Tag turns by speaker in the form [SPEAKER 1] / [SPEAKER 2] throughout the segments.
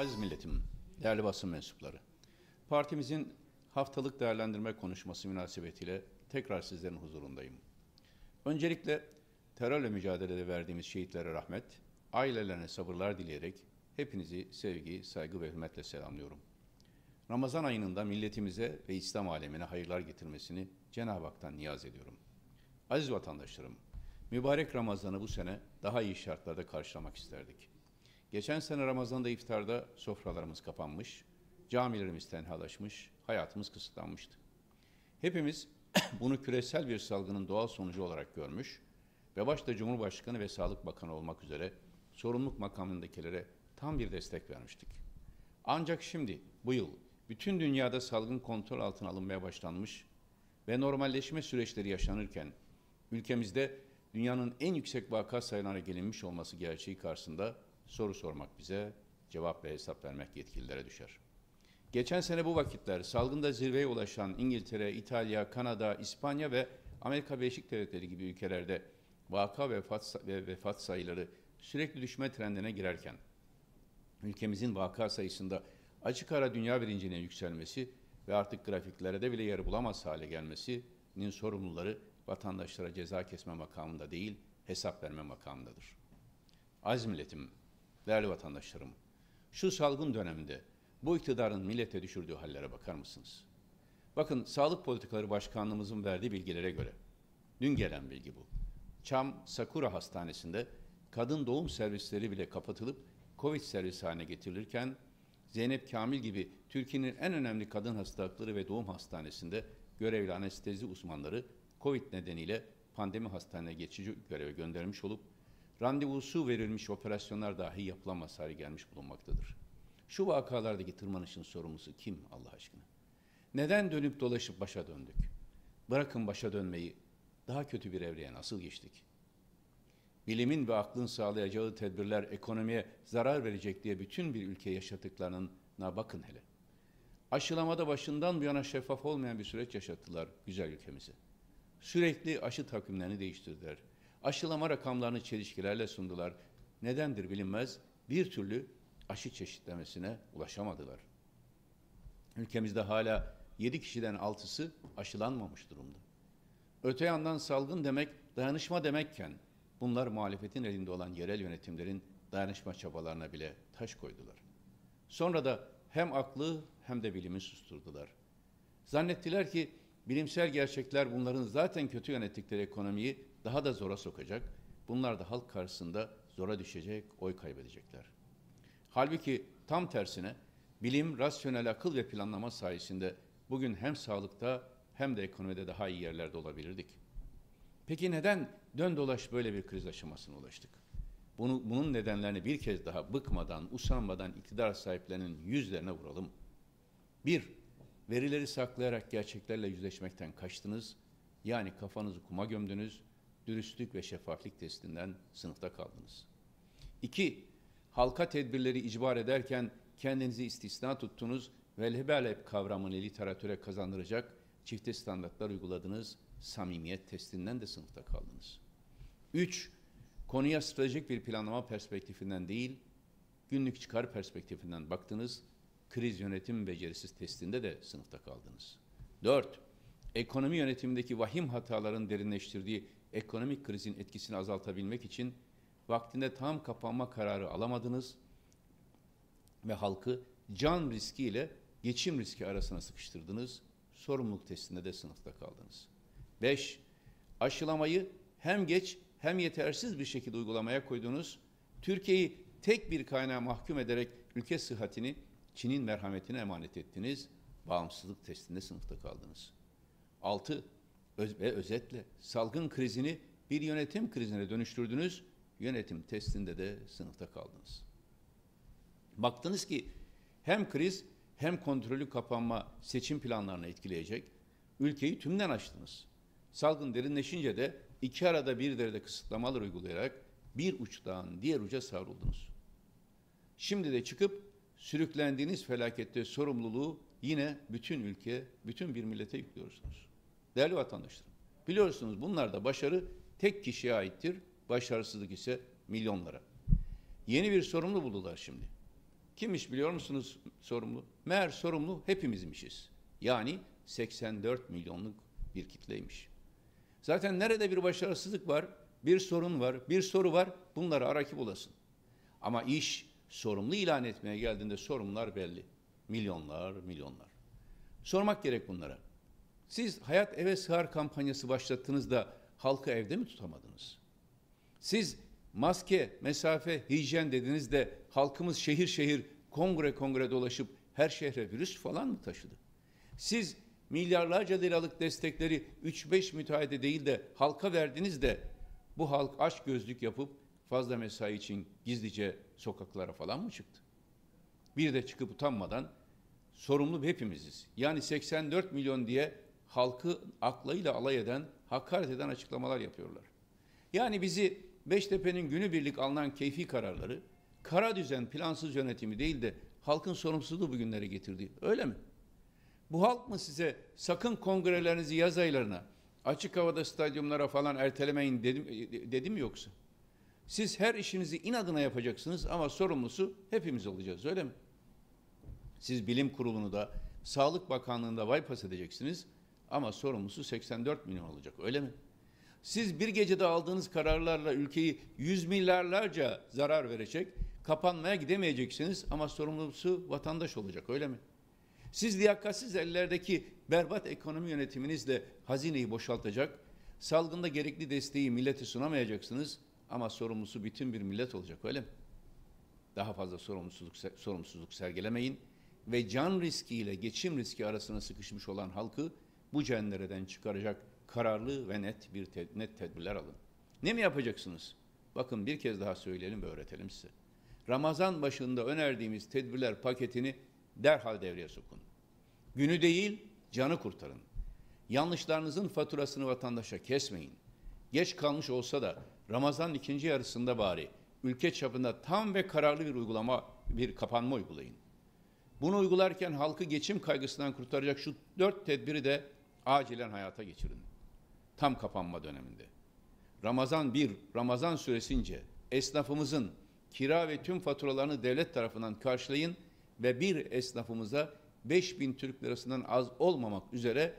[SPEAKER 1] Aziz milletim, değerli basın mensupları. Partimizin haftalık değerlendirme konuşması münasebetiyle tekrar sizlerin huzurundayım. Öncelikle terörle mücadelede verdiğimiz şehitlere rahmet, ailelerine sabırlar dileyerek hepinizi sevgi, saygı ve hürmetle selamlıyorum. Ramazan ayının da milletimize ve İslam alemine hayırlar getirmesini Cenab-ı Hak'tan niyaz ediyorum. Aziz vatandaşlarım, mübarek Ramazan'ı bu sene daha iyi şartlarda karşılamak isterdik. Geçen sene Ramazan'da iftarda sofralarımız kapanmış, camilerimiz tenhalaşmış, hayatımız kısıtlanmıştı. Hepimiz bunu küresel bir salgının doğal sonucu olarak görmüş ve başta Cumhurbaşkanı ve Sağlık Bakanı olmak üzere sorumluluk makamındakilere tam bir destek vermiştik. Ancak şimdi bu yıl bütün dünyada salgın kontrol altına alınmaya başlanmış ve normalleşme süreçleri yaşanırken ülkemizde dünyanın en yüksek vaka sayılarına gelinmiş olması gerçeği karşısında soru sormak bize, cevap ve hesap vermek yetkililere düşer. Geçen sene bu vakitler salgında zirveye ulaşan İngiltere, İtalya, Kanada, İspanya ve Amerika Birleşik Devletleri gibi ülkelerde vaka ve vefat sayıları sürekli düşme trendine girerken ülkemizin vaka sayısında açık ara dünya birinciliğine yükselmesi ve artık grafiklere de bile yer bulamaz hale gelmesinin sorumluları vatandaşlara ceza kesme makamında değil, hesap verme makamındadır. Az milletim, değerli vatandaşlarım, şu salgın döneminde bu iktidarın millete düşürdüğü hallere bakar mısınız? Bakın Sağlık Politikaları Başkanlığımızın verdiği bilgilere göre, dün gelen bilgi bu. Çam Sakura Hastanesi'nde kadın doğum servisleri bile kapatılıp COVID servisi haline getirilirken Zeynep Kamil gibi Türkiye'nin en önemli kadın hastalıkları ve doğum hastanesinde görevli anestezi uzmanları COVID nedeniyle pandemi hastaneye geçici göreve göndermiş olup randevusu verilmiş operasyonlar dahi yapılamaz hale gelmiş bulunmaktadır. Şu vakalardaki tırmanışın sorumlusu kim Allah aşkına? Neden dönüp dolaşıp başa döndük? Bırakın başa dönmeyi, daha kötü bir evreye nasıl geçtik? Bilimin ve aklın sağlayacağı tedbirler ekonomiye zarar verecek diye bütün bir ülke yaşattıklarına bakın hele. Aşılamada başından bu yana şeffaf olmayan bir süreç yaşattılar güzel ülkemizi. Sürekli aşı takvimlerini değiştirdiler. Aşılama rakamlarını çelişkilerle sundular. Nedendir bilinmez bir türlü aşı çeşitlemesine ulaşamadılar. Ülkemizde hala 7 kişiden 6'sı aşılanmamış durumda. Öte yandan salgın demek dayanışma demekken bunlar muhalefetin elinde olan yerel yönetimlerin dayanışma çabalarına bile taş koydular. Sonra da hem aklı hem de bilimi susturdular. Zannettiler ki bilimsel gerçekler bunların zaten kötü yönettikleri ekonomiyi daha da zora sokacak. Bunlar da halk karşısında zora düşecek, oy kaybedecekler. Halbuki tam tersine bilim, rasyonel akıl ve planlama sayesinde bugün hem sağlıkta hem de ekonomide daha iyi yerlerde olabilirdik. Peki neden dön dolaş böyle bir kriz aşamasına ulaştık? Bunu, bunun nedenlerini bir kez daha bıkmadan, usanmadan iktidar sahiplerinin yüzlerine vuralım. Bir, verileri saklayarak gerçeklerle yüzleşmekten kaçtınız. Yani kafanızı kuma gömdünüz dürüstlük ve şeffaflik testinden sınıfta kaldınız. İki, halka tedbirleri icbar ederken kendinizi istisna tuttunuz ve lebalep kavramını literatüre kazandıracak çifte standartlar uyguladınız, samimiyet testinden de sınıfta kaldınız. Üç, konuya stratejik bir planlama perspektifinden değil, günlük çıkar perspektifinden baktınız, kriz yönetim becerisiz testinde de sınıfta kaldınız. Dört, ekonomi yönetimindeki vahim hataların derinleştirdiği ekonomik krizin etkisini azaltabilmek için vaktinde tam kapanma kararı alamadınız ve halkı can riskiyle geçim riski arasına sıkıştırdınız. Sorumluluk testinde de sınıfta kaldınız. 5. Aşılamayı hem geç hem yetersiz bir şekilde uygulamaya koydunuz. Türkiye'yi tek bir kaynağa mahkum ederek ülke sıhhatini Çin'in merhametine emanet ettiniz. Bağımsızlık testinde sınıfta kaldınız. 6 öz ve özetle salgın krizini bir yönetim krizine dönüştürdünüz. Yönetim testinde de sınıfta kaldınız. Baktınız ki hem kriz hem kontrolü kapanma seçim planlarını etkileyecek. Ülkeyi tümden açtınız. Salgın derinleşince de iki arada bir derede kısıtlamalar uygulayarak bir uçtan diğer uca savruldunuz. Şimdi de çıkıp sürüklendiğiniz felakette sorumluluğu yine bütün ülke, bütün bir millete yüklüyorsunuz. Değerli vatandaşlarım, biliyorsunuz bunlarda başarı tek kişiye aittir, başarısızlık ise milyonlara. Yeni bir sorumlu buldular şimdi. Kimmiş biliyor musunuz sorumlu? Meğer sorumlu hepimizmişiz. Yani 84 milyonluk bir kitleymiş. Zaten nerede bir başarısızlık var, bir sorun var, bir soru var bunlara arakip olasın. Ama iş sorumlu ilan etmeye geldiğinde sorumlular belli. Milyonlar, milyonlar. Sormak gerek bunlara. Siz hayat eve sığar kampanyası başlattığınızda halkı evde mi tutamadınız? Siz maske, mesafe, hijyen dediniz de halkımız şehir şehir kongre kongre dolaşıp her şehre virüs falan mı taşıdı? Siz milyarlarca liralık destekleri 3-5 müteahhide değil de halka verdiniz de bu halk aç gözlük yapıp fazla mesai için gizlice sokaklara falan mı çıktı? Bir de çıkıp utanmadan sorumlu hepimiziz. Yani 84 milyon diye halkı aklıyla alay eden, hakaret eden açıklamalar yapıyorlar. Yani bizi Beştepe'nin günübirlik alınan keyfi kararları, kara düzen, plansız yönetimi değil de halkın sorumsuzluğu bugünlere getirdi. Öyle mi? Bu halk mı size sakın kongrelerinizi yaz aylarına, açık havada stadyumlara falan ertelemeyin dedim, dedim yoksa? Siz her işinizi inadına yapacaksınız ama sorumlusu hepimiz olacağız öyle mi? Siz bilim kurulunu da, Sağlık Bakanlığı'nda bypass edeceksiniz. Ama sorumlusu 84 milyon olacak öyle mi? Siz bir gecede aldığınız kararlarla ülkeyi yüz milyarlarca zarar verecek, kapanmaya gidemeyeceksiniz ama sorumlusu vatandaş olacak öyle mi? Siz liyakatsiz ellerdeki berbat ekonomi yönetiminizle hazineyi boşaltacak, salgında gerekli desteği millete sunamayacaksınız ama sorumlusu bütün bir millet olacak öyle mi? Daha fazla sorumsuzluk, sorumsuzluk sergilemeyin ve can riskiyle geçim riski arasına sıkışmış olan halkı bu cendereden çıkaracak kararlı ve net bir te net tedbirler alın. Ne mi yapacaksınız? Bakın bir kez daha söyleyelim ve öğretelim size. Ramazan başında önerdiğimiz tedbirler paketini derhal devreye sokun. Günü değil, canı kurtarın. Yanlışlarınızın faturasını vatandaşa kesmeyin. Geç kalmış olsa da Ramazan ikinci yarısında bari ülke çapında tam ve kararlı bir uygulama, bir kapanma uygulayın. Bunu uygularken halkı geçim kaygısından kurtaracak şu dört tedbiri de acilen hayata geçirin. Tam kapanma döneminde. Ramazan 1, Ramazan süresince esnafımızın kira ve tüm faturalarını devlet tarafından karşılayın ve bir esnafımıza 5 bin Türk lirasından az olmamak üzere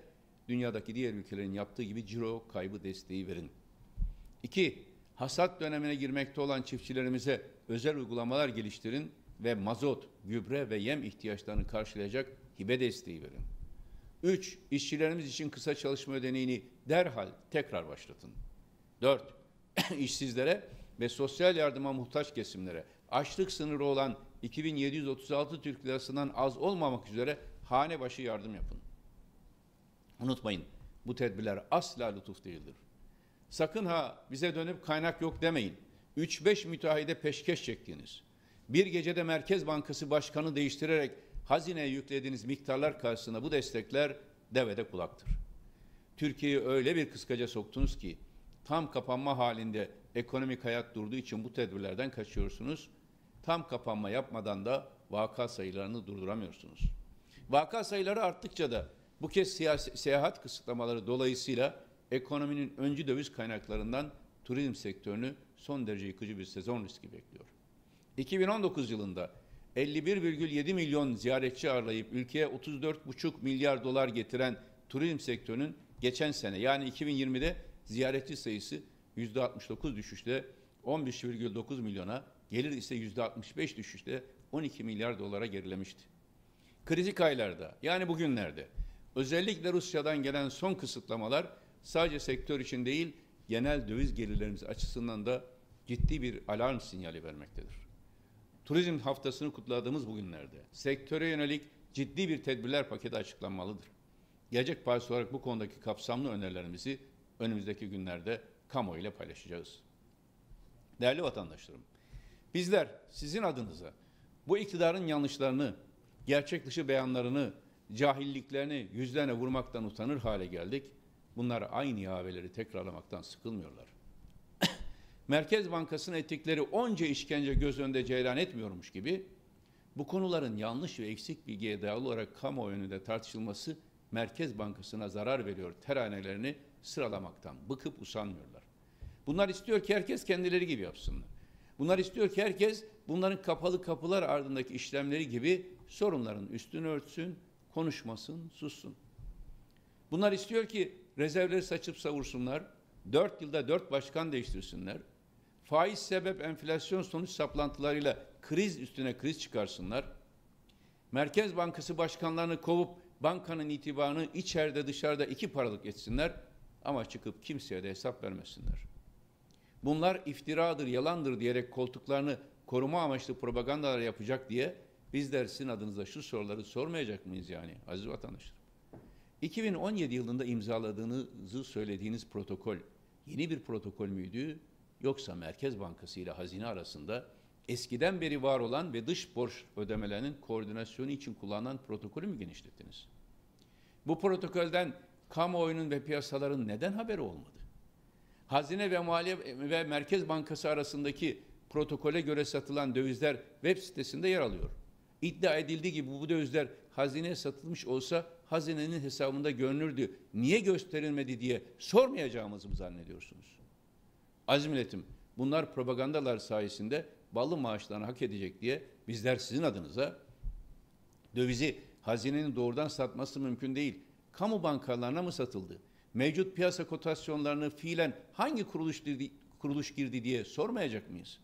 [SPEAKER 1] dünyadaki diğer ülkelerin yaptığı gibi ciro kaybı desteği verin. İki, hasat dönemine girmekte olan çiftçilerimize özel uygulamalar geliştirin ve mazot, gübre ve yem ihtiyaçlarını karşılayacak hibe desteği verin. 3. İşçilerimiz için kısa çalışma ödeneğini derhal tekrar başlatın. 4. İşsizlere ve sosyal yardıma muhtaç kesimlere açlık sınırı olan 2736 Türk lirasından az olmamak üzere hane başı yardım yapın. Unutmayın bu tedbirler asla lütuf değildir. Sakın ha bize dönüp kaynak yok demeyin. 3-5 müteahhide peşkeş çektiğiniz, bir gecede Merkez Bankası Başkanı değiştirerek hazineye yüklediğiniz miktarlar karşısında bu destekler devede kulaktır. Türkiye'yi öyle bir kıskaca soktunuz ki tam kapanma halinde ekonomik hayat durduğu için bu tedbirlerden kaçıyorsunuz. Tam kapanma yapmadan da vaka sayılarını durduramıyorsunuz. Vaka sayıları arttıkça da bu kez siyasi, seyahat kısıtlamaları dolayısıyla ekonominin öncü döviz kaynaklarından turizm sektörünü son derece yıkıcı bir sezon riski bekliyor. 2019 yılında 51,7 milyon ziyaretçi ağırlayıp ülkeye 34,5 milyar dolar getiren turizm sektörünün geçen sene yani 2020'de ziyaretçi sayısı %69 düşüşte 15.9 milyona, gelir ise %65 düşüşte 12 milyar dolara gerilemişti. Kritik aylarda yani bugünlerde özellikle Rusya'dan gelen son kısıtlamalar sadece sektör için değil genel döviz gelirlerimiz açısından da ciddi bir alarm sinyali vermektedir turizm haftasını kutladığımız bugünlerde sektöre yönelik ciddi bir tedbirler paketi açıklanmalıdır. Gelecek Partisi olarak bu konudaki kapsamlı önerilerimizi önümüzdeki günlerde kamuoyuyla paylaşacağız. Değerli vatandaşlarım, bizler sizin adınıza bu iktidarın yanlışlarını, gerçek dışı beyanlarını, cahilliklerini yüzlerine vurmaktan utanır hale geldik. Bunlar aynı iaveleri tekrarlamaktan sıkılmıyorlar. Merkez Bankası'nın ettikleri onca işkence göz önünde ceylan etmiyormuş gibi bu konuların yanlış ve eksik bilgiye dayalı olarak kamuoyu önünde tartışılması Merkez Bankası'na zarar veriyor teranelerini sıralamaktan bıkıp usanmıyorlar. Bunlar istiyor ki herkes kendileri gibi yapsınlar. Bunlar istiyor ki herkes bunların kapalı kapılar ardındaki işlemleri gibi sorunların üstünü örtsün, konuşmasın, sussun. Bunlar istiyor ki rezervleri saçıp savursunlar, dört yılda dört başkan değiştirsinler, faiz sebep enflasyon sonuç saplantılarıyla kriz üstüne kriz çıkarsınlar. Merkez Bankası başkanlarını kovup bankanın itibarını içeride dışarıda iki paralık etsinler ama çıkıp kimseye de hesap vermesinler. Bunlar iftiradır, yalandır diyerek koltuklarını koruma amaçlı propagandalar yapacak diye bizler sizin adınıza şu soruları sormayacak mıyız yani aziz vatandaşlar? 2017 yılında imzaladığınızı söylediğiniz protokol yeni bir protokol müydü Yoksa Merkez Bankası ile hazine arasında eskiden beri var olan ve dış borç ödemelerinin koordinasyonu için kullanılan protokolü mü genişlettiniz? Bu protokolden kamuoyunun ve piyasaların neden haberi olmadı? Hazine ve Maliye ve Merkez Bankası arasındaki protokole göre satılan dövizler web sitesinde yer alıyor. İddia edildiği gibi bu dövizler hazineye satılmış olsa hazinenin hesabında görünürdü. Niye gösterilmedi diye sormayacağımızı mı zannediyorsunuz? Aziz milletim bunlar propagandalar sayesinde ballı maaşlarını hak edecek diye bizler sizin adınıza dövizi hazinenin doğrudan satması mümkün değil. Kamu bankalarına mı satıldı? Mevcut piyasa kotasyonlarını fiilen hangi kuruluş girdi, kuruluş girdi diye sormayacak mıyız?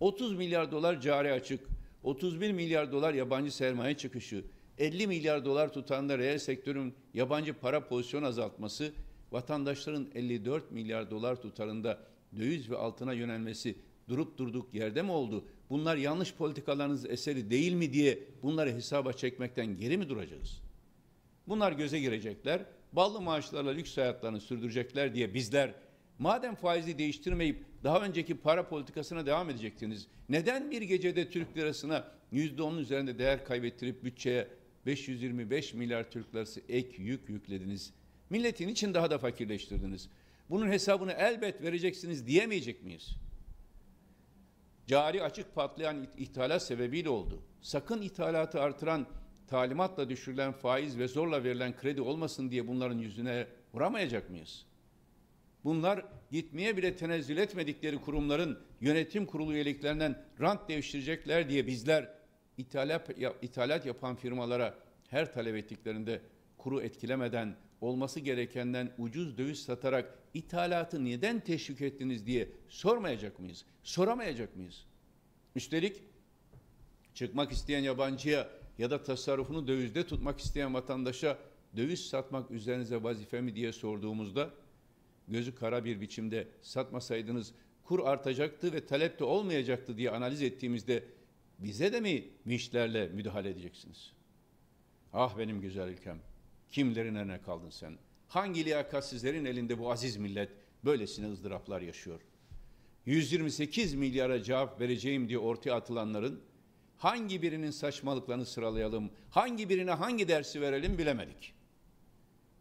[SPEAKER 1] 30 milyar dolar cari açık, 31 milyar dolar yabancı sermaye çıkışı, 50 milyar dolar tutanda reel sektörün yabancı para pozisyon azaltması, vatandaşların 54 milyar dolar tutarında döviz ve altına yönelmesi durup durduk yerde mi oldu? Bunlar yanlış politikalarınız eseri değil mi diye bunları hesaba çekmekten geri mi duracağız? Bunlar göze girecekler. Ballı maaşlarla lüks hayatlarını sürdürecekler diye bizler madem faizi değiştirmeyip daha önceki para politikasına devam edecektiniz. Neden bir gecede Türk lirasına yüzde onun üzerinde değer kaybettirip bütçeye 525 milyar Türk lirası ek yük yüklediniz? Milletin için daha da fakirleştirdiniz. Bunun hesabını elbet vereceksiniz diyemeyecek miyiz? Cari açık patlayan ithalat sebebiyle oldu. Sakın ithalatı artıran talimatla düşürülen faiz ve zorla verilen kredi olmasın diye bunların yüzüne vuramayacak mıyız? Bunlar gitmeye bile tenezzül etmedikleri kurumların yönetim kurulu üyeliklerinden rant devşirecekler diye bizler ithalat, ithalat yapan firmalara her talep ettiklerinde kuru etkilemeden olması gerekenden ucuz döviz satarak ithalatı neden teşvik ettiniz diye sormayacak mıyız? Soramayacak mıyız? Üstelik çıkmak isteyen yabancıya ya da tasarrufunu dövizde tutmak isteyen vatandaşa döviz satmak üzerinize vazife mi diye sorduğumuzda gözü kara bir biçimde satmasaydınız kur artacaktı ve talep de olmayacaktı diye analiz ettiğimizde bize de mi mişlerle müdahale edeceksiniz? Ah benim güzel ülkem. Kimlerin eline kaldın sen? Hangi liyakatsizlerin elinde bu aziz millet böylesine ızdıraplar yaşıyor? 128 milyara cevap vereceğim diye ortaya atılanların hangi birinin saçmalıklarını sıralayalım, hangi birine hangi dersi verelim bilemedik.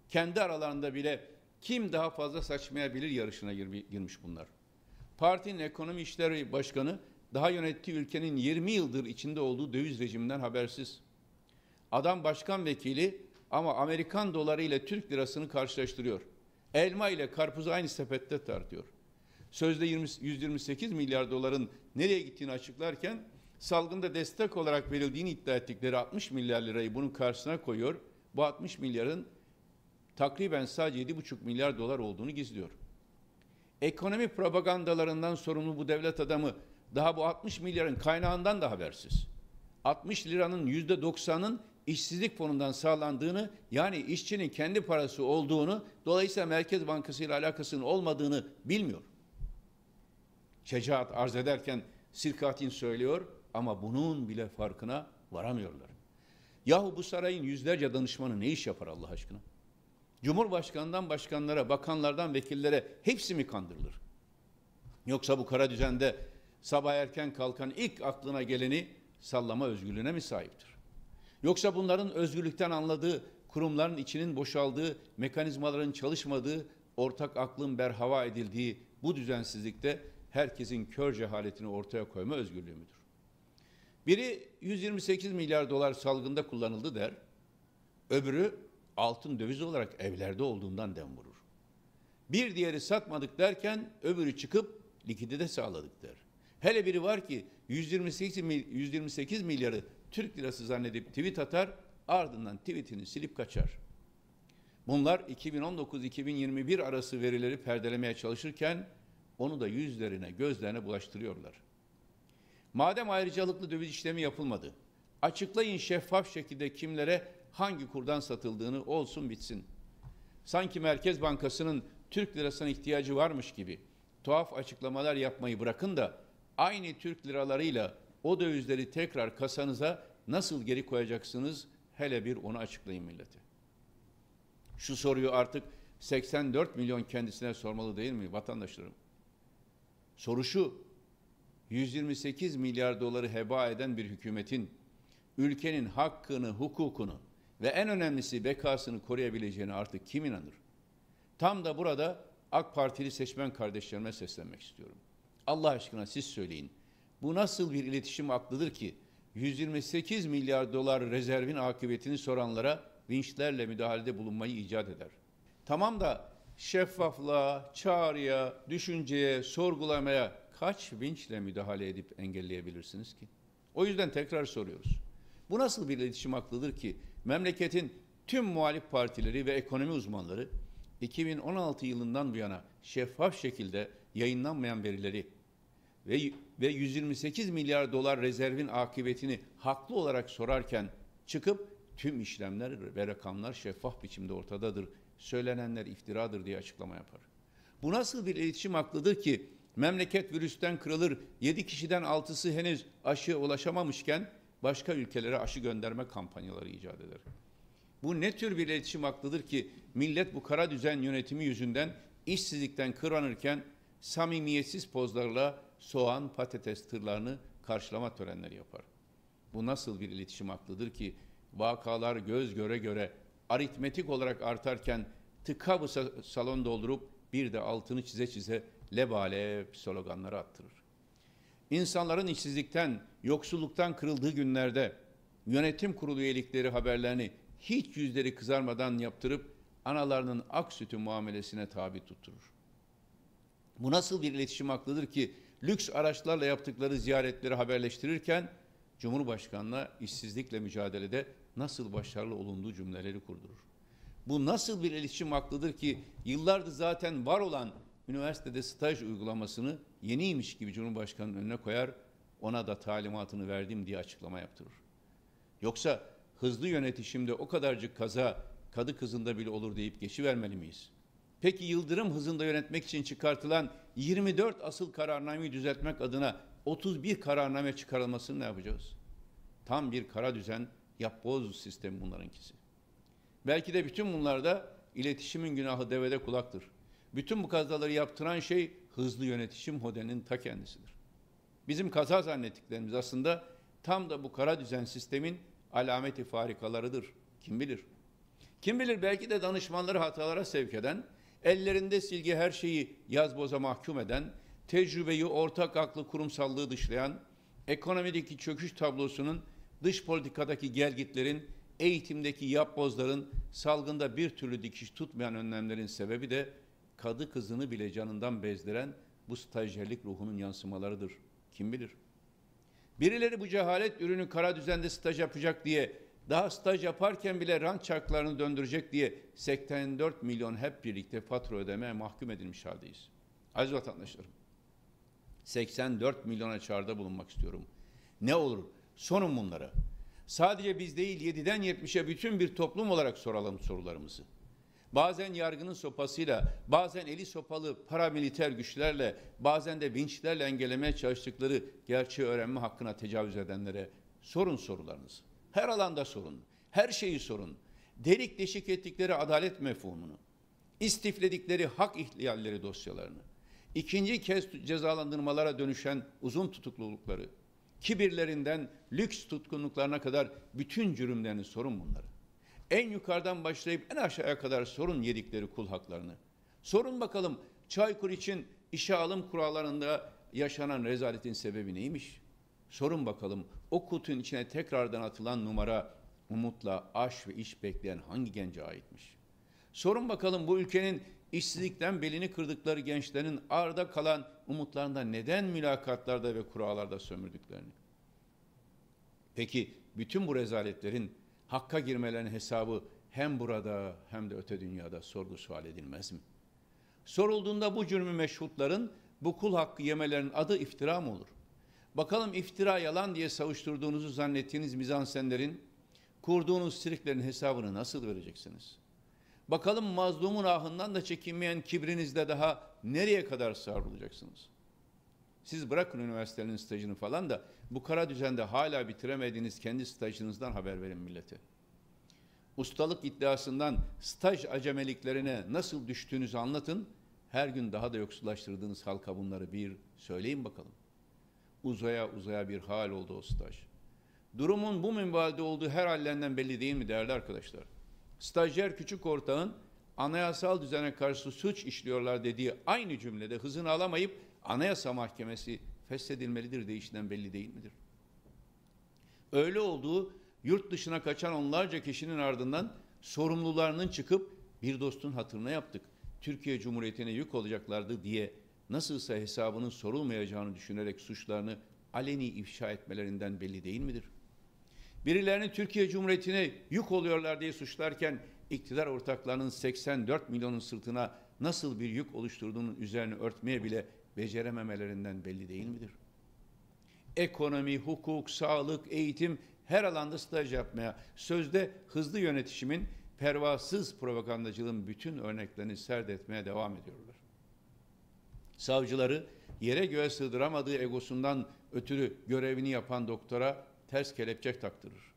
[SPEAKER 1] Kendi aralarında bile kim daha fazla saçmayabilir yarışına girmiş bunlar. Partinin ekonomi işleri başkanı daha yönettiği ülkenin 20 yıldır içinde olduğu döviz rejiminden habersiz. Adam başkan vekili ama Amerikan doları ile Türk lirasını karşılaştırıyor. Elma ile karpuzu aynı sepette tartıyor. Sözde 20, 128 milyar doların nereye gittiğini açıklarken salgında destek olarak verildiğini iddia ettikleri 60 milyar lirayı bunun karşısına koyuyor. Bu 60 milyarın takriben sadece 7,5 milyar dolar olduğunu gizliyor. Ekonomi propagandalarından sorumlu bu devlet adamı daha bu 60 milyarın kaynağından da habersiz. 60 liranın yüzde %90'ın işsizlik fonundan sağlandığını yani işçinin kendi parası olduğunu dolayısıyla Merkez Bankası ile alakasının olmadığını bilmiyor. Şecaat arz ederken Sirkatin söylüyor ama bunun bile farkına varamıyorlar. Yahu bu sarayın yüzlerce danışmanı ne iş yapar Allah aşkına? Cumhurbaşkanından başkanlara, bakanlardan vekillere hepsi mi kandırılır? Yoksa bu kara düzende sabah erken kalkan ilk aklına geleni sallama özgürlüğüne mi sahiptir? Yoksa bunların özgürlükten anladığı, kurumların içinin boşaldığı, mekanizmaların çalışmadığı, ortak aklın berhava edildiği bu düzensizlikte herkesin kör cehaletini ortaya koyma özgürlüğü müdür? Biri 128 milyar dolar salgında kullanıldı der, öbürü altın döviz olarak evlerde olduğundan dem vurur. Bir diğeri satmadık derken öbürü çıkıp likidite sağladık der. Hele biri var ki 128, 128 milyarı Türk lirası zannedip tweet atar, ardından tweetini silip kaçar. Bunlar 2019-2021 arası verileri perdelemeye çalışırken onu da yüzlerine, gözlerine bulaştırıyorlar. Madem ayrıcalıklı döviz işlemi yapılmadı, açıklayın şeffaf şekilde kimlere hangi kurdan satıldığını olsun bitsin. Sanki Merkez Bankası'nın Türk lirasına ihtiyacı varmış gibi tuhaf açıklamalar yapmayı bırakın da aynı Türk liralarıyla o dövizleri tekrar kasanıza nasıl geri koyacaksınız? Hele bir onu açıklayın millete. Şu soruyu artık 84 milyon kendisine sormalı değil mi vatandaşlarım? Soru şu, 128 milyar doları heba eden bir hükümetin ülkenin hakkını, hukukunu ve en önemlisi bekasını koruyabileceğine artık kim inanır? Tam da burada AK Partili seçmen kardeşlerime seslenmek istiyorum. Allah aşkına siz söyleyin. Bu nasıl bir iletişim aklıdır ki 128 milyar dolar rezervin akıbetini soranlara vinçlerle müdahalede bulunmayı icat eder. Tamam da şeffaflığa, çağrıya, düşünceye, sorgulamaya kaç vinçle müdahale edip engelleyebilirsiniz ki? O yüzden tekrar soruyoruz. Bu nasıl bir iletişim aklıdır ki memleketin tüm muhalif partileri ve ekonomi uzmanları 2016 yılından bu yana şeffaf şekilde yayınlanmayan verileri ve ve 128 milyar dolar rezervin akıbetini haklı olarak sorarken çıkıp tüm işlemler ve rakamlar şeffaf biçimde ortadadır, söylenenler iftiradır diye açıklama yapar. Bu nasıl bir iletişim aklıdır ki memleket virüsten kırılır, 7 kişiden 6'sı henüz aşıya ulaşamamışken başka ülkelere aşı gönderme kampanyaları icat eder. Bu ne tür bir iletişim aklıdır ki millet bu kara düzen yönetimi yüzünden işsizlikten kıranırken samimiyetsiz pozlarla soğan, patates tırlarını karşılama törenleri yapar. Bu nasıl bir iletişim aklıdır ki vakalar göz göre göre aritmetik olarak artarken tıka bu salon doldurup bir de altını çize çize lebale sloganları attırır. İnsanların işsizlikten, yoksulluktan kırıldığı günlerde yönetim kurulu üyelikleri haberlerini hiç yüzleri kızarmadan yaptırıp analarının ak sütü muamelesine tabi tutturur. Bu nasıl bir iletişim aklıdır ki lüks araçlarla yaptıkları ziyaretleri haberleştirirken Cumhurbaşkanı'na işsizlikle mücadelede nasıl başarılı olunduğu cümleleri kurdurur. Bu nasıl bir iletişim aklıdır ki yıllardır zaten var olan üniversitede staj uygulamasını yeniymiş gibi Cumhurbaşkanı'nın önüne koyar, ona da talimatını verdim diye açıklama yaptırır. Yoksa hızlı yönetişimde o kadarcık kaza kadı kızında bile olur deyip geçivermeli miyiz? Peki yıldırım hızında yönetmek için çıkartılan 24 asıl kararnameyi düzeltmek adına 31 kararname çıkarılmasını ne yapacağız? Tam bir kara düzen, yapboz sistemi bunlarınkisi. Belki de bütün bunlarda iletişimin günahı devede kulaktır. Bütün bu kazaları yaptıran şey hızlı yönetişim hodenin ta kendisidir. Bizim kaza zannettiklerimiz aslında tam da bu kara düzen sistemin alameti farikalarıdır. Kim bilir? Kim bilir belki de danışmanları hatalara sevk eden, Ellerinde silgi her şeyi yazboza mahkum eden, tecrübeyi ortak aklı kurumsallığı dışlayan, ekonomideki çöküş tablosunun, dış politikadaki gelgitlerin, eğitimdeki yapbozların, salgında bir türlü dikiş tutmayan önlemlerin sebebi de kadı kızını bile canından bezdiren bu stajyerlik ruhunun yansımalarıdır. Kim bilir? Birileri bu cehalet ürünü kara düzende staj yapacak diye daha staj yaparken bile rant çarklarını döndürecek diye 84 milyon hep birlikte fatura ödemeye mahkum edilmiş haldeyiz. Aziz vatandaşlarım, 84 milyona çağrıda bulunmak istiyorum. Ne olur sorun bunlara. Sadece biz değil 7'den 70'e bütün bir toplum olarak soralım sorularımızı. Bazen yargının sopasıyla, bazen eli sopalı paramiliter güçlerle, bazen de vinçlerle engellemeye çalıştıkları gerçeği öğrenme hakkına tecavüz edenlere sorun sorularınızı. Her alanda sorun. Her şeyi sorun. Delik deşik ettikleri adalet mefhumunu, istifledikleri hak ihlalleri dosyalarını, ikinci kez cezalandırmalara dönüşen uzun tutuklulukları, kibirlerinden lüks tutkunluklarına kadar bütün cürümlerini sorun bunları. En yukarıdan başlayıp en aşağıya kadar sorun yedikleri kul haklarını. Sorun bakalım Çaykur için işe alım kurallarında yaşanan rezaletin sebebi neymiş? Sorun bakalım o kutunun içine tekrardan atılan numara umutla aş ve iş bekleyen hangi gence aitmiş? Sorun bakalım bu ülkenin işsizlikten belini kırdıkları gençlerin arda kalan umutlarında neden mülakatlarda ve kurallarda sömürdüklerini? Peki bütün bu rezaletlerin hakka girmelerinin hesabı hem burada hem de öte dünyada sorgu sual edilmez mi? Sorulduğunda bu cürmü meşhutların bu kul hakkı yemelerin adı iftira mı olur? Bakalım iftira yalan diye savuşturduğunuzu zannettiğiniz mizansenlerin, kurduğunuz striklerin hesabını nasıl vereceksiniz? Bakalım mazlumun ahından da çekinmeyen kibrinizde daha nereye kadar savrulacaksınız? Siz bırakın üniversitenin stajını falan da bu kara düzende hala bitiremediğiniz kendi stajınızdan haber verin millete. Ustalık iddiasından staj acemeliklerine nasıl düştüğünüzü anlatın. Her gün daha da yoksullaştırdığınız halka bunları bir söyleyin bakalım. Uzaya uzaya bir hal oldu o staj. Durumun bu minvalde olduğu her hallerinden belli değil mi değerli arkadaşlar? Stajyer küçük ortağın anayasal düzene karşı suç işliyorlar dediği aynı cümlede hızını alamayıp anayasa mahkemesi feshedilmelidir değişinden belli değil midir? Öyle olduğu yurt dışına kaçan onlarca kişinin ardından sorumlularının çıkıp bir dostun hatırına yaptık. Türkiye Cumhuriyeti'ne yük olacaklardı diye nasılsa hesabının sorulmayacağını düşünerek suçlarını aleni ifşa etmelerinden belli değil midir? Birilerini Türkiye Cumhuriyeti'ne yük oluyorlar diye suçlarken iktidar ortaklarının 84 milyonun sırtına nasıl bir yük oluşturduğunun üzerini örtmeye bile becerememelerinden belli değil midir? Ekonomi, hukuk, sağlık, eğitim her alanda staj yapmaya, sözde hızlı yönetişimin, pervasız propagandacılığın bütün örneklerini serdetmeye devam ediyorlar savcıları yere göğe sığdıramadığı egosundan ötürü görevini yapan doktora ters kelepçe taktırır.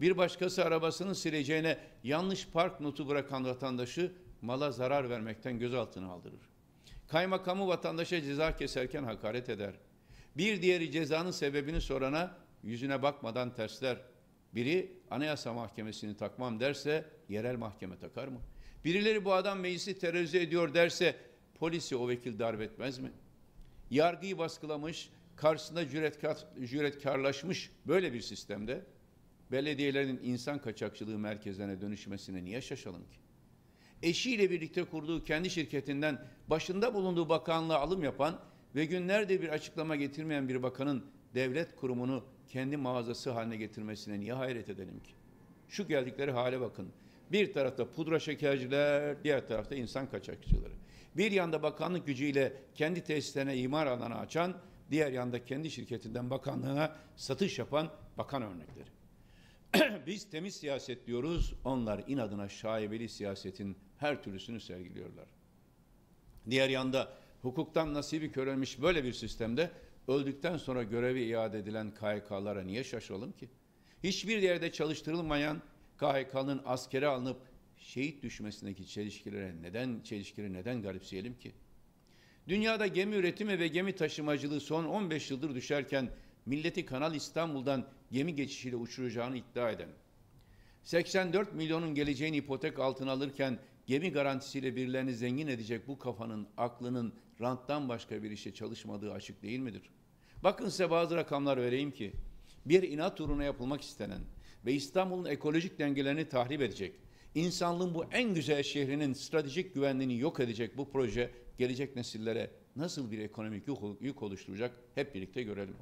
[SPEAKER 1] Bir başkası arabasının sileceğine yanlış park notu bırakan vatandaşı mala zarar vermekten gözaltına aldırır. Kaymakamı vatandaşa ceza keserken hakaret eder. Bir diğeri cezanın sebebini sorana yüzüne bakmadan tersler. Biri anayasa mahkemesini takmam derse yerel mahkeme takar mı? Birileri bu adam meclisi terörize ediyor derse polisi o vekil darp etmez mi? Yargıyı baskılamış, karşısında cüretkar, cüretkarlaşmış böyle bir sistemde belediyelerin insan kaçakçılığı merkezlerine dönüşmesine niye şaşalım ki? Eşiyle birlikte kurduğu kendi şirketinden başında bulunduğu bakanlığa alım yapan ve günlerde bir açıklama getirmeyen bir bakanın devlet kurumunu kendi mağazası haline getirmesine niye hayret edelim ki? Şu geldikleri hale bakın. Bir tarafta pudra şekerciler, diğer tarafta insan kaçakçıları. Bir yanda bakanlık gücüyle kendi tesislerine imar alanı açan, diğer yanda kendi şirketinden bakanlığına satış yapan bakan örnekleri. Biz temiz siyaset diyoruz, onlar inadına şaibeli siyasetin her türlüsünü sergiliyorlar. Diğer yanda hukuktan nasibi körelmiş böyle bir sistemde öldükten sonra görevi iade edilen KHK'lara niye şaşalım ki? Hiçbir yerde çalıştırılmayan KHK'nın askere alınıp şehit düşmesindeki çelişkilere neden çelişkileri neden garipseyelim ki? Dünyada gemi üretimi ve gemi taşımacılığı son 15 yıldır düşerken milleti Kanal İstanbul'dan gemi geçişiyle uçuracağını iddia eden, 84 milyonun geleceğini ipotek altına alırken gemi garantisiyle birilerini zengin edecek bu kafanın, aklının ranttan başka bir işe çalışmadığı açık değil midir? Bakın size bazı rakamlar vereyim ki, bir inat uğruna yapılmak istenen ve İstanbul'un ekolojik dengelerini tahrip edecek, İnsanlığın bu en güzel şehrinin stratejik güvenliğini yok edecek bu proje gelecek nesillere nasıl bir ekonomik yük oluşturacak hep birlikte görelim.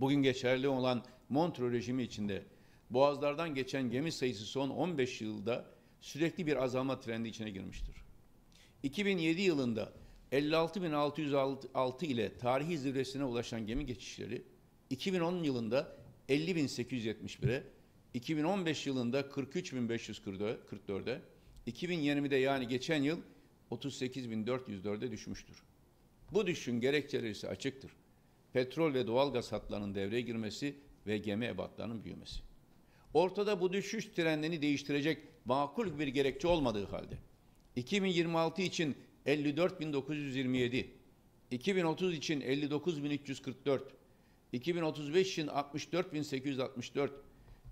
[SPEAKER 1] Bugün geçerli olan Montreux rejimi içinde boğazlardan geçen gemi sayısı son 15 yılda sürekli bir azalma trendi içine girmiştir. 2007 yılında 56.606 ile tarihi zirvesine ulaşan gemi geçişleri 2010 yılında 50.871'e 2015 yılında 43.544'e, 2020'de yani geçen yıl 38.404'e düşmüştür. Bu düşün gerekçeleri ise açıktır. Petrol ve doğalgaz hatlarının devreye girmesi ve gemi ebatlarının büyümesi. Ortada bu düşüş trendini değiştirecek makul bir gerekçe olmadığı halde 2026 için 54.927, 2030 için 59.344, 2035 için 64.864,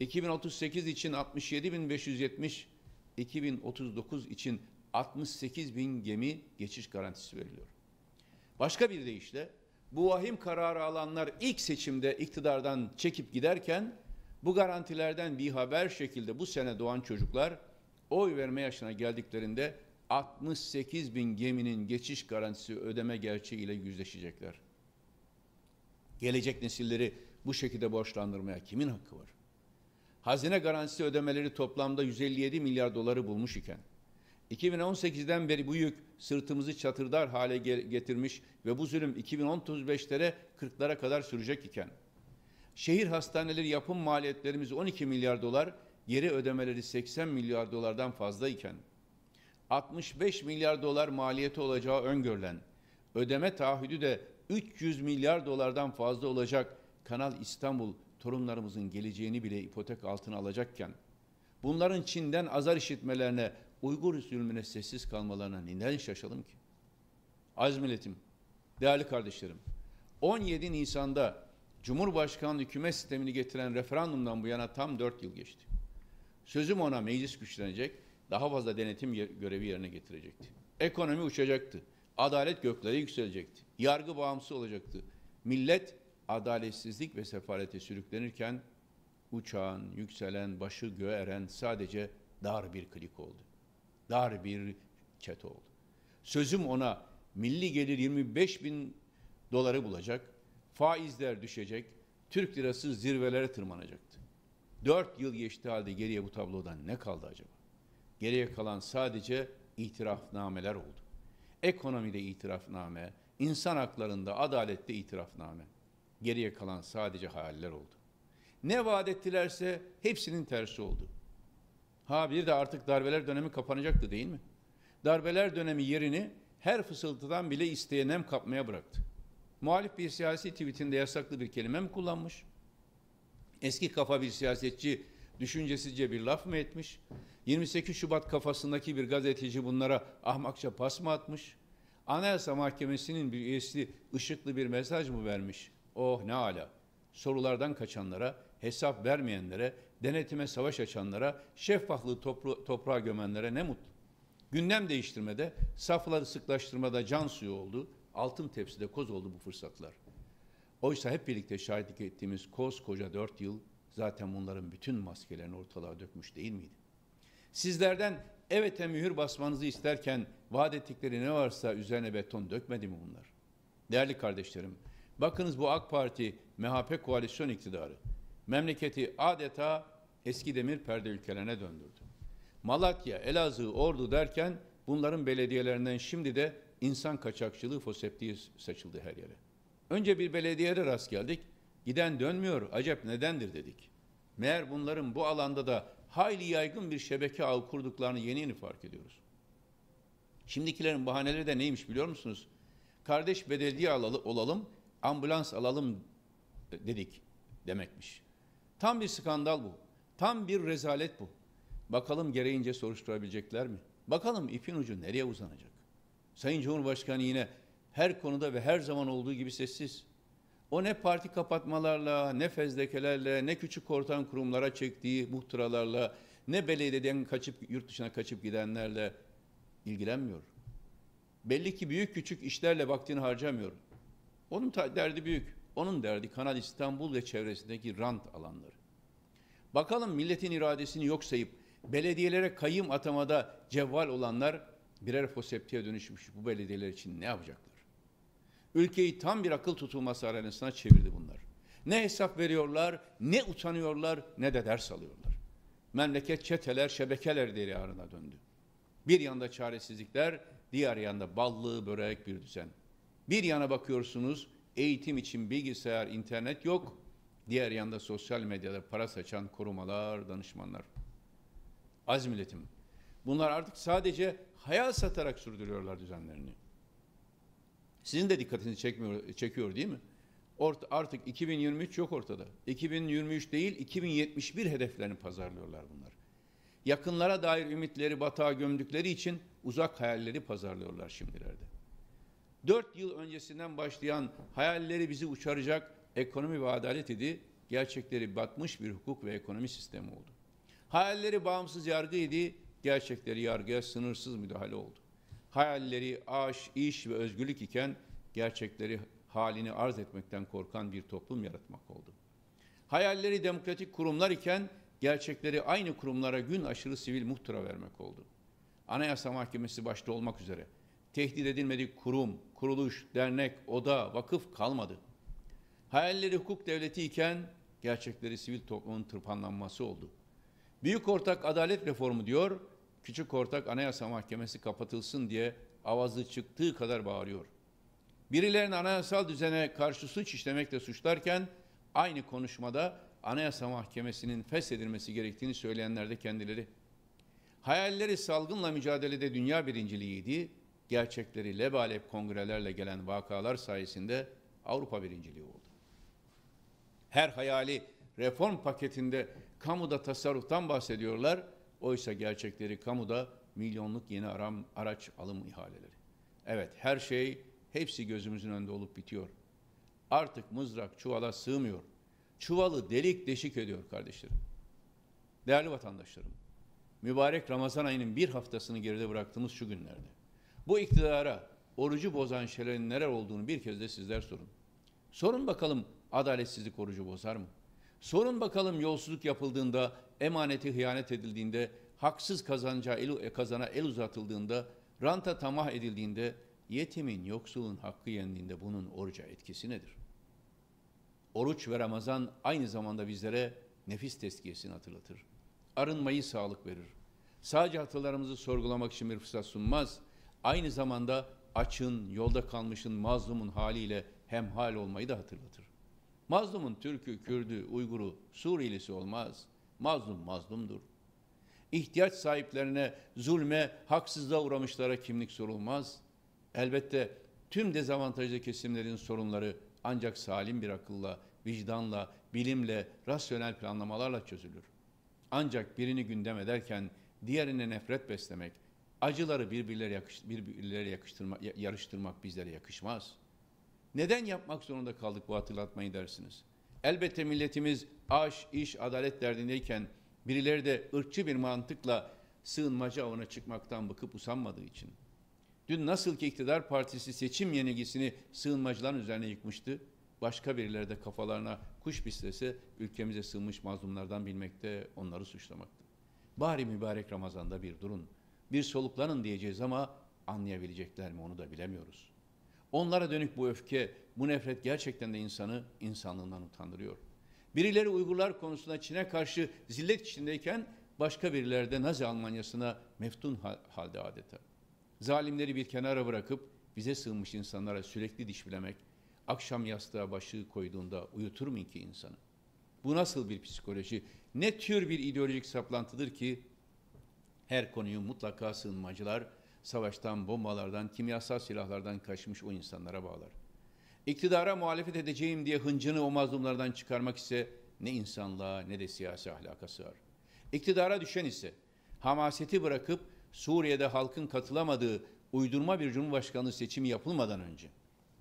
[SPEAKER 1] 2038 için 67.570, 2039 için 68.000 gemi geçiş garantisi veriliyor. Başka bir deyişle bu vahim kararı alanlar ilk seçimde iktidardan çekip giderken bu garantilerden bir haber şekilde bu sene doğan çocuklar oy verme yaşına geldiklerinde 68 bin geminin geçiş garantisi ödeme gerçeğiyle yüzleşecekler. Gelecek nesilleri bu şekilde borçlandırmaya kimin hakkı var? hazine garantisi ödemeleri toplamda 157 milyar doları bulmuş iken 2018'den beri bu yük sırtımızı çatırdar hale getirmiş ve bu zulüm 2035'lere 40'lara kadar sürecek iken şehir hastaneleri yapım maliyetlerimiz 12 milyar dolar, geri ödemeleri 80 milyar dolardan fazla iken 65 milyar dolar maliyeti olacağı öngörülen ödeme taahhüdü de 300 milyar dolardan fazla olacak Kanal İstanbul torunlarımızın geleceğini bile ipotek altına alacakken, bunların Çin'den azar işitmelerine, Uygur zulmüne sessiz kalmalarına neden şaşalım ki? Aziz milletim, değerli kardeşlerim, 17 Nisan'da Cumhurbaşkanlığı hükümet sistemini getiren referandumdan bu yana tam 4 yıl geçti. Sözüm ona meclis güçlenecek, daha fazla denetim görevi yerine getirecekti. Ekonomi uçacaktı. Adalet göklere yükselecekti. Yargı bağımsız olacaktı. Millet adaletsizlik ve sefalete sürüklenirken uçağın, yükselen, başı göğe eren sadece dar bir klik oldu. Dar bir çet oldu. Sözüm ona milli gelir 25 bin doları bulacak, faizler düşecek, Türk lirası zirvelere tırmanacaktı. Dört yıl geçti halde geriye bu tablodan ne kaldı acaba? Geriye kalan sadece itirafnameler oldu. Ekonomide itirafname, insan haklarında, adalette itirafname. Geriye kalan sadece hayaller oldu. Ne vaat ettilerse hepsinin tersi oldu. Ha bir de artık darbeler dönemi kapanacaktı değil mi? Darbeler dönemi yerini her fısıltıdan bile isteye nem kapmaya bıraktı. Muhalif bir siyasi tweetinde yasaklı bir kelime mi kullanmış? Eski kafa bir siyasetçi düşüncesizce bir laf mı etmiş? 28 Şubat kafasındaki bir gazeteci bunlara ahmakça pas mı atmış? Anayasa Mahkemesi'nin bir üyesi ışıklı bir mesaj mı vermiş? Oh ne ala. Sorulardan kaçanlara, hesap vermeyenlere, denetime savaş açanlara, şeffaflığı topru, toprağa gömenlere ne mutlu. Gündem değiştirmede, safları sıklaştırmada can suyu oldu, altın tepside koz oldu bu fırsatlar. Oysa hep birlikte şahitlik ettiğimiz koskoca dört yıl zaten bunların bütün maskelerini ortalığa dökmüş değil miydi? Sizlerden evet'e mühür basmanızı isterken vaat ettikleri ne varsa üzerine beton dökmedi mi bunlar? Değerli kardeşlerim, Bakınız bu AK Parti MHP koalisyon iktidarı memleketi adeta eski demir perde ülkelerine döndürdü. Malatya, Elazığ, Ordu derken bunların belediyelerinden şimdi de insan kaçakçılığı fosseptiği saçıldı her yere. Önce bir belediyeye rast geldik. Giden dönmüyor. Acep nedendir dedik. Meğer bunların bu alanda da hayli yaygın bir şebeke ağı kurduklarını yeni yeni fark ediyoruz. Şimdikilerin bahaneleri de neymiş biliyor musunuz? Kardeş belediye alalım, olalım, ambulans alalım e, dedik demekmiş. Tam bir skandal bu. Tam bir rezalet bu. Bakalım gereğince soruşturabilecekler mi? Bakalım ipin ucu nereye uzanacak? Sayın Cumhurbaşkanı yine her konuda ve her zaman olduğu gibi sessiz. O ne parti kapatmalarla, ne fezlekelerle, ne küçük ortam kurumlara çektiği muhtıralarla, ne belediyeden kaçıp yurt dışına kaçıp gidenlerle ilgilenmiyor. Belli ki büyük küçük işlerle vaktini harcamıyor. Onun derdi büyük. Onun derdi Kanal İstanbul ve çevresindeki rant alanları. Bakalım milletin iradesini yok sayıp belediyelere kayım atamada cevval olanlar birer foseptiye dönüşmüş bu belediyeler için ne yapacaklar? Ülkeyi tam bir akıl tutulması arenasına çevirdi bunlar. Ne hesap veriyorlar, ne utanıyorlar, ne de ders alıyorlar. Memleket çeteler, şebekeler deryarına döndü. Bir yanda çaresizlikler, diğer yanda ballığı börek bir düzen. Bir yana bakıyorsunuz eğitim için bilgisayar, internet yok. Diğer yanda sosyal medyada para saçan korumalar, danışmanlar. Az milletim. Bunlar artık sadece hayal satarak sürdürüyorlar düzenlerini. Sizin de dikkatinizi çekmiyor, çekiyor değil mi? Ort artık 2023 yok ortada. 2023 değil 2071 hedeflerini pazarlıyorlar bunlar. Yakınlara dair ümitleri batağa gömdükleri için uzak hayalleri pazarlıyorlar şimdilerde. 4 yıl öncesinden başlayan hayalleri bizi uçaracak ekonomi ve adalet idi. Gerçekleri batmış bir hukuk ve ekonomi sistemi oldu. Hayalleri bağımsız yargı idi, Gerçekleri yargıya sınırsız müdahale oldu. Hayalleri aş, iş ve özgürlük iken gerçekleri halini arz etmekten korkan bir toplum yaratmak oldu. Hayalleri demokratik kurumlar iken gerçekleri aynı kurumlara gün aşırı sivil muhtıra vermek oldu. Anayasa Mahkemesi başta olmak üzere tehdit edilmedik kurum, kuruluş, dernek, oda, vakıf kalmadı. Hayalleri hukuk devleti iken gerçekleri sivil toplumun tırpanlanması oldu. Büyük ortak adalet reformu diyor, küçük ortak anayasa mahkemesi kapatılsın diye avazı çıktığı kadar bağırıyor. Birilerini anayasal düzene karşı suç işlemekle suçlarken aynı konuşmada anayasa mahkemesinin feshedilmesi gerektiğini söyleyenler de kendileri. Hayalleri salgınla mücadelede dünya birinciliğiydi gerçekleri lebalep kongrelerle gelen vakalar sayesinde Avrupa birinciliği oldu. Her hayali reform paketinde kamuda tasarruftan bahsediyorlar. Oysa gerçekleri kamuda milyonluk yeni aram, araç alım ihaleleri. Evet her şey hepsi gözümüzün önünde olup bitiyor. Artık mızrak çuvala sığmıyor. Çuvalı delik deşik ediyor kardeşlerim. Değerli vatandaşlarım, mübarek Ramazan ayının bir haftasını geride bıraktığımız şu günlerde bu iktidara orucu bozan şeylerin neler olduğunu bir kez de sizler sorun. Sorun bakalım adaletsizlik orucu bozar mı? Sorun bakalım yolsuzluk yapıldığında, emaneti hıyanet edildiğinde, haksız kazanca el, e, kazana el uzatıldığında, ranta tamah edildiğinde, yetimin, yoksulun hakkı yendiğinde bunun oruca etkisi nedir? Oruç ve Ramazan aynı zamanda bizlere nefis tezkiyesini hatırlatır. Arınmayı sağlık verir. Sadece hatalarımızı sorgulamak için bir fırsat sunmaz aynı zamanda açın, yolda kalmışın, mazlumun haliyle hemhal olmayı da hatırlatır. Mazlumun Türk'ü, Kürd'ü, Uygur'u, Suriyelisi olmaz. Mazlum mazlumdur. İhtiyaç sahiplerine, zulme, haksızlığa uğramışlara kimlik sorulmaz. Elbette tüm dezavantajlı kesimlerin sorunları ancak salim bir akılla, vicdanla, bilimle, rasyonel planlamalarla çözülür. Ancak birini gündem ederken diğerine nefret beslemek, acıları birbirlere, yakış, birbirlere yakıştırma, yarıştırmak bizlere yakışmaz. Neden yapmak zorunda kaldık bu hatırlatmayı dersiniz? Elbette milletimiz aş, iş, adalet derdindeyken birileri de ırkçı bir mantıkla sığınmacı avına çıkmaktan bıkıp usanmadığı için. Dün nasıl ki iktidar partisi seçim yenilgisini sığınmacıların üzerine yıkmıştı, başka birileri de kafalarına kuş pislesi ülkemize sığınmış mazlumlardan bilmekte, onları suçlamaktı. Bari mübarek Ramazan'da bir durun bir soluklanın diyeceğiz ama anlayabilecekler mi onu da bilemiyoruz. Onlara dönük bu öfke, bu nefret gerçekten de insanı insanlığından utandırıyor. Birileri Uygurlar konusunda Çin'e karşı zillet içindeyken başka birileri de Nazi Almanyası'na meftun halde adeta. Zalimleri bir kenara bırakıp bize sığınmış insanlara sürekli diş bilemek, akşam yastığa başı koyduğunda uyutur mu ki insanı? Bu nasıl bir psikoloji? Ne tür bir ideolojik saplantıdır ki her konuyu mutlaka sığınmacılar, savaştan, bombalardan, kimyasal silahlardan kaçmış o insanlara bağlar. İktidara muhalefet edeceğim diye hıncını o mazlumlardan çıkarmak ise ne insanlığa ne de siyasi ahlaka sığar. İktidara düşen ise hamaseti bırakıp Suriye'de halkın katılamadığı uydurma bir cumhurbaşkanlığı seçimi yapılmadan önce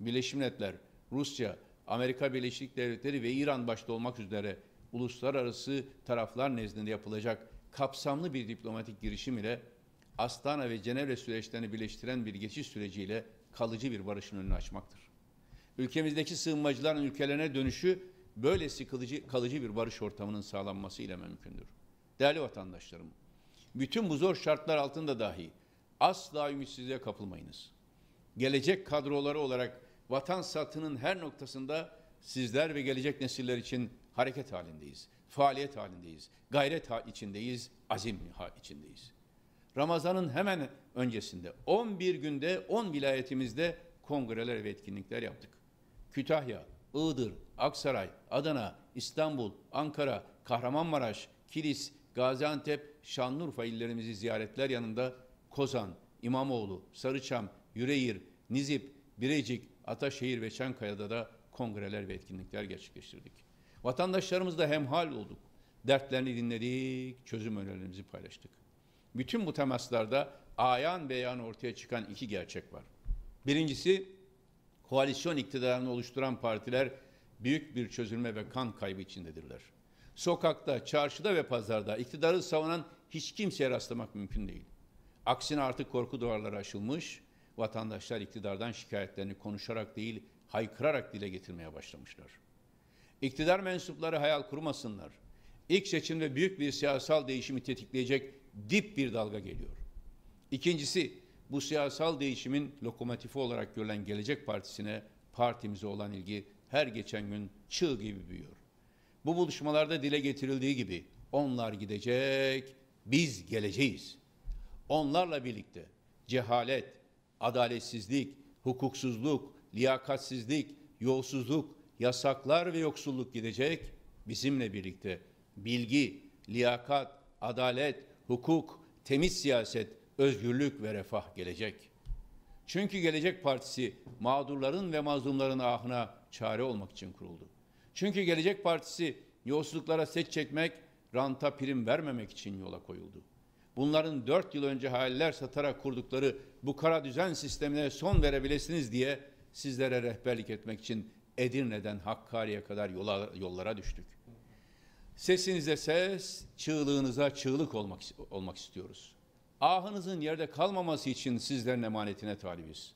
[SPEAKER 1] Birleşmiş Milletler, Rusya, Amerika Birleşik Devletleri ve İran başta olmak üzere uluslararası taraflar nezdinde yapılacak kapsamlı bir diplomatik girişim ile Astana ve Cenevre süreçlerini birleştiren bir geçiş süreciyle kalıcı bir barışın önünü açmaktır. Ülkemizdeki sığınmacıların ülkelerine dönüşü böylesi kalıcı, kalıcı bir barış ortamının sağlanması ile mümkündür. Değerli vatandaşlarım, bütün bu zor şartlar altında dahi asla ümitsizliğe kapılmayınız. Gelecek kadroları olarak vatan satının her noktasında sizler ve gelecek nesiller için hareket halindeyiz faaliyet halindeyiz. Gayret ha içindeyiz, azim ha içindeyiz. Ramazan'ın hemen öncesinde 11 günde 10 vilayetimizde kongreler ve etkinlikler yaptık. Kütahya, Iğdır, Aksaray, Adana, İstanbul, Ankara, Kahramanmaraş, Kilis, Gaziantep, Şanlıurfa illerimizi ziyaretler yanında Kozan, İmamoğlu, Sarıçam, Yüreğir, Nizip, Birecik, Ataşehir ve Çankaya'da da kongreler ve etkinlikler gerçekleştirdik. Vatandaşlarımızla hemhal olduk. Dertlerini dinledik, çözüm önerilerimizi paylaştık. Bütün bu temaslarda ayan beyan ortaya çıkan iki gerçek var. Birincisi koalisyon iktidarını oluşturan partiler büyük bir çözülme ve kan kaybı içindedirler. Sokakta, çarşıda ve pazarda iktidarı savunan hiç kimseye rastlamak mümkün değil. Aksine artık korku duvarları aşılmış, vatandaşlar iktidardan şikayetlerini konuşarak değil, haykırarak dile getirmeye başlamışlar. İktidar mensupları hayal kurmasınlar. İlk seçimde büyük bir siyasal değişimi tetikleyecek dip bir dalga geliyor. İkincisi bu siyasal değişimin lokomotifi olarak görülen Gelecek Partisi'ne partimize olan ilgi her geçen gün çığ gibi büyüyor. Bu buluşmalarda dile getirildiği gibi onlar gidecek, biz geleceğiz. Onlarla birlikte cehalet, adaletsizlik, hukuksuzluk, liyakatsizlik, yolsuzluk, yasaklar ve yoksulluk gidecek bizimle birlikte. Bilgi, liyakat, adalet, hukuk, temiz siyaset, özgürlük ve refah gelecek. Çünkü Gelecek Partisi mağdurların ve mazlumların ahına çare olmak için kuruldu. Çünkü Gelecek Partisi yolsuzluklara set çekmek, ranta prim vermemek için yola koyuldu. Bunların dört yıl önce hayaller satarak kurdukları bu kara düzen sistemine son verebilirsiniz diye sizlere rehberlik etmek için Edirne'den Hakkari'ye kadar yola, yollara düştük. Sesinize ses, çığlığınıza çığlık olmak, olmak istiyoruz. Ahınızın yerde kalmaması için sizlerin emanetine talibiz.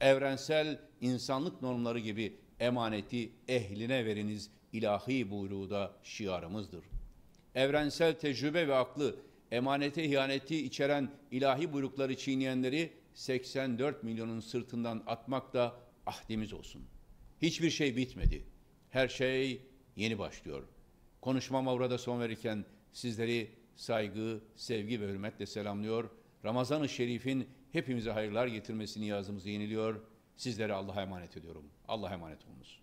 [SPEAKER 1] Evrensel insanlık normları gibi emaneti ehline veriniz ilahi buyruğu da şiarımızdır. Evrensel tecrübe ve aklı emanete ihaneti içeren ilahi buyrukları çiğneyenleri 84 milyonun sırtından atmak da ahdimiz olsun.'' Hiçbir şey bitmedi. Her şey yeni başlıyor. Konuşmama burada son verirken sizleri saygı, sevgi ve hürmetle selamlıyor. Ramazan-ı Şerif'in hepimize hayırlar getirmesini niyazımızı yeniliyor. Sizlere Allah'a emanet ediyorum. Allah'a emanet olunuz.